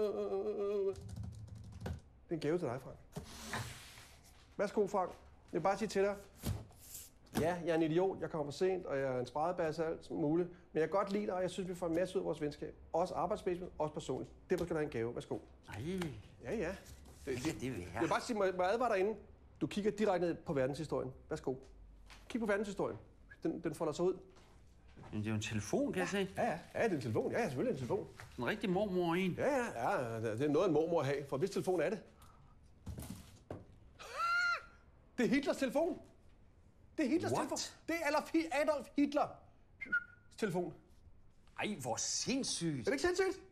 Det er en gave til dig, Frank. Værsgo, Frank. Jeg vil bare sige til dig, ja, jeg er en idiot, jeg kommer for sent, og jeg er en sparebasse alt som muligt, men jeg kan godt lide dig, og jeg synes, vi får en masse ud af vores venskab. Også arbejdsmæssigt, også personligt. Det er måske da en gave. Værsgo. Nej. Ja, ja. Det, det, det, det vil jeg. Jeg vil bare sige, må jeg advare dig inden. Du kigger direkte ned på verdenshistorien. Værsgo. Kig på verdenshistorien. Den, den folder sig ud. Men det er jo en telefon, kan ja, jeg se. Ja, ja, ja, det er en telefon. Ja, selvfølgelig er det en telefon. En rigtig mormor en. Ja, ja, ja, det er noget, en mormor har. For hvis telefon er det? Det er Hitlers telefon. Det er Hitlers What? telefon. Det er Adolf, Adolf Hitlers telefon. Ej, hvor sindssygt. Er det ikke sindssygt?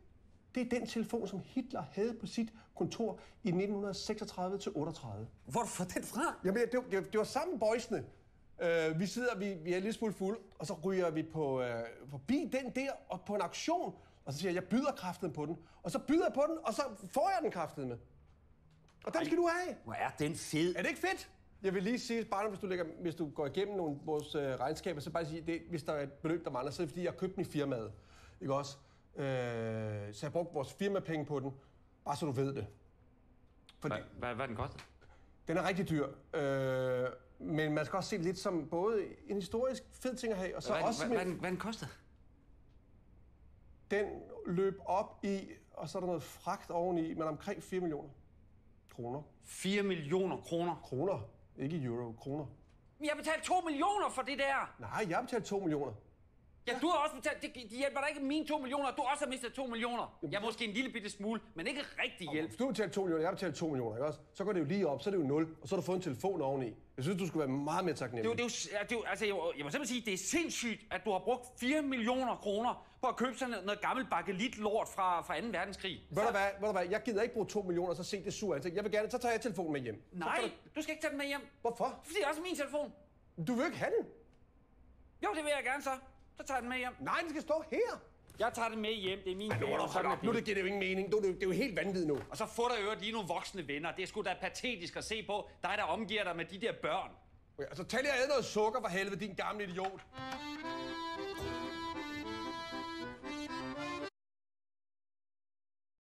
Det er den telefon, som Hitler havde på sit kontor i 1936-38. Hvor får den fra? Jamen, det, det, det var sammen boysene, Øh, vi sidder, vi, vi er lidt smule fulde, og så ryger vi på, øh, forbi den der og på en aktion, og så siger jeg, jeg byder kraften på den. Og så byder jeg på den, og så får jeg den kraften med. Og den Ej, skal du have. Hvor er den fed. Er det ikke fedt? Jeg vil lige sige, bare hvis du, lægger, hvis du går igennem nogle af vores øh, regnskaber, så bare sige, det, hvis der er et beløb, der mangler, så er det fordi, jeg købte den i firmaet. Ikke også? Øh, så jeg brugte vores firmapenge på den, bare så du ved det. Fordi, hvad, hvad, hvad er den kostet? Den er rigtig dyr. Øh, men man skal også se det lidt som både en historisk fed ting at have, og så hvad, også... Hvad, hvad, hvad den kostede? Den løb op i, og så er der noget fragt oveni, men omkring 4 millioner kroner. 4 millioner kroner? Kroner. Ikke euro, kroner. Men jeg betalte 2 millioner for det der! Nej, jeg betalte 2 millioner. Ja, du har også betalt. det, de hjælper dig ikke mine 2 millioner, du også har mistet 2 millioner. Jeg ja, måske en lille bitte smule, men ikke rigtig hjælp. Hvis du har betalt 2 millioner, jeg har betalt 2 millioner, ikke også? Så går det jo lige op, så er det jo 0, og så har du fået en telefon oveni. Jeg synes, du skulle være meget mere taknemmelig. Det, det, det, det, altså, jeg, jeg må simpelthen sige, det er sindssygt, at du har brugt 4 millioner kroner på at købe sådan noget gammelt bakkelit lort fra, fra 2. verdenskrig. Ved du hvad, hvad, hvad, jeg gider ikke bruge 2 millioner, så se det sur ansigt. Jeg vil gerne, så tager jeg telefonen med hjem. Nej, du... du skal ikke tage den med hjem. Hvorfor? Fordi det er også min telefon. Du vil ikke have den. Jo, det vil jeg gerne så. Så tager den med hjem. Nej, den skal stå her. Jeg tager den med hjem, det er min Ej, nu, gave. Nu det giver det jo ingen mening. Nu, det, det er jo helt vanvittigt nu. Og så får der øvrigt lige nogle voksne venner. Det er sgu da patetisk at se på dig, der omgiver dig med de der børn. Okay, så tag lige ad noget sukker for helvede, din gamle idiot.